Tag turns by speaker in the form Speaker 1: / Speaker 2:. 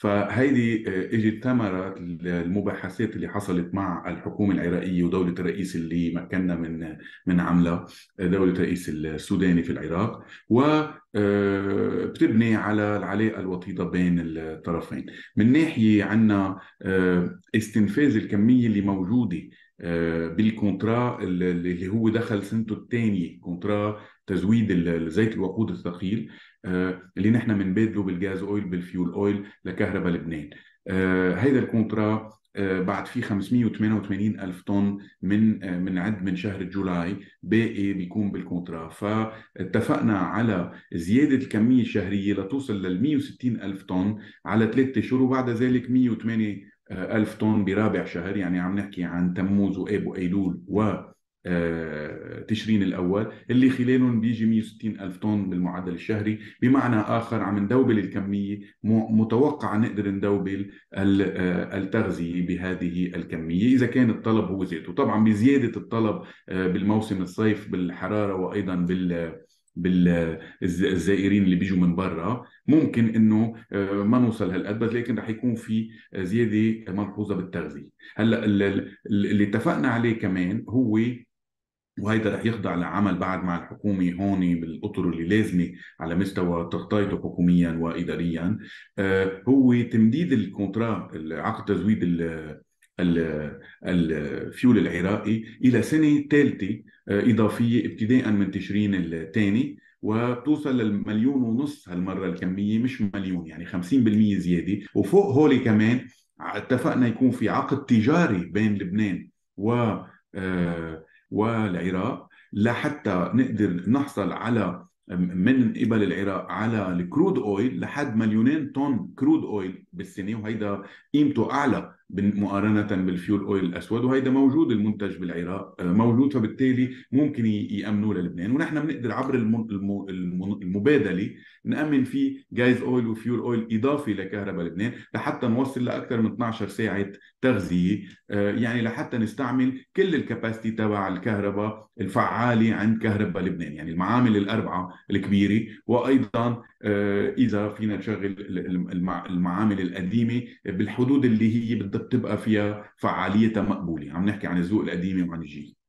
Speaker 1: فهيدي آه، اجت ثمرة المباحثات اللي حصلت مع الحكومة العراقية ودولة الرئيس اللي مكننا من من عملها آه، دولة الرئيس السوداني في العراق و آه، بتبني على العلاقة الوطيدة بين الطرفين من ناحية عنا استنفاذ الكمية اللي موجودة آه، بالكونترا اللي هو دخل سنته الثانيه كونترا تزويد زيت الوقود الثقيل آه، اللي نحن بنبادله بالغاز اويل بالفيول اويل لكهرباء لبنان هذا آه، الكونترا بعد فيه 588 ألف طن من من عد من شهر جولاي باقي بيكون بالكونترا فاتفقنا على زيادة الكمية الشهرية لتوصل لل 160 ألف طن على ثلاثة أشهر وبعد ذلك 108 1000 طن برابع شهر يعني عم نحكي عن تموز واب وايلول و آه، تشرين الاول اللي خلالهم بيجي 160 الف طن بالمعدل الشهري بمعنى اخر عم ندوبل الكميه متوقع نقدر ندوبل آه، التغذيه بهذه الكميه اذا كان الطلب هو زاد وطبعا بزياده الطلب آه، بالموسم الصيف بالحراره وايضا بال بالزائرين اللي بيجوا من برا ممكن انه آه، ما نوصل هالقد بس لكن رح يكون في زياده ملحوظه بالتغذيه هلا اللي اتفقنا عليه كمان هو وهيدا رح يخضع لعمل بعد مع الحكومه هون بالاطر اللي لازمه على مستوى تغطيته حكوميا واداريا آه، هو تمديد الكونترا العقد تزويد الفيول العراقي الى سنه ثالثه آه، اضافيه ابتداء من تشرين الثاني وبتوصل للمليون ونص هالمره الكميه مش مليون يعني 50% زياده وفوق هولي كمان اتفقنا يكون في عقد تجاري بين لبنان و آه، والعراق لحتى نقدر نحصل على من قبل العراق على الكرود اويل لحد مليونين طن كرود اويل بالسنه وهيدا قيمته اعلى مقارنه بالفيول اويل الاسود وهيدا موجود المنتج بالعراق آه، موجود فبالتالي ممكن يامنوه للبنان ونحن بنقدر عبر المبادله نامن فيه جايز اويل وفيول اويل اضافي لكهرباء لبنان لحتى نوصل لاكثر من 12 ساعه تغذيه آه، يعني لحتى نستعمل كل الكباسيتي تبع الكهرباء الفعاله عند كهرباء لبنان يعني المعامل الاربعه الكبيره وايضا آه، اذا فينا نشغل المعامل القديمه بالحدود اللي هي بالدقه بتبقى فيها فعاليتها مقبوله عم نحكي عن الذوق القديمه وعن الجيل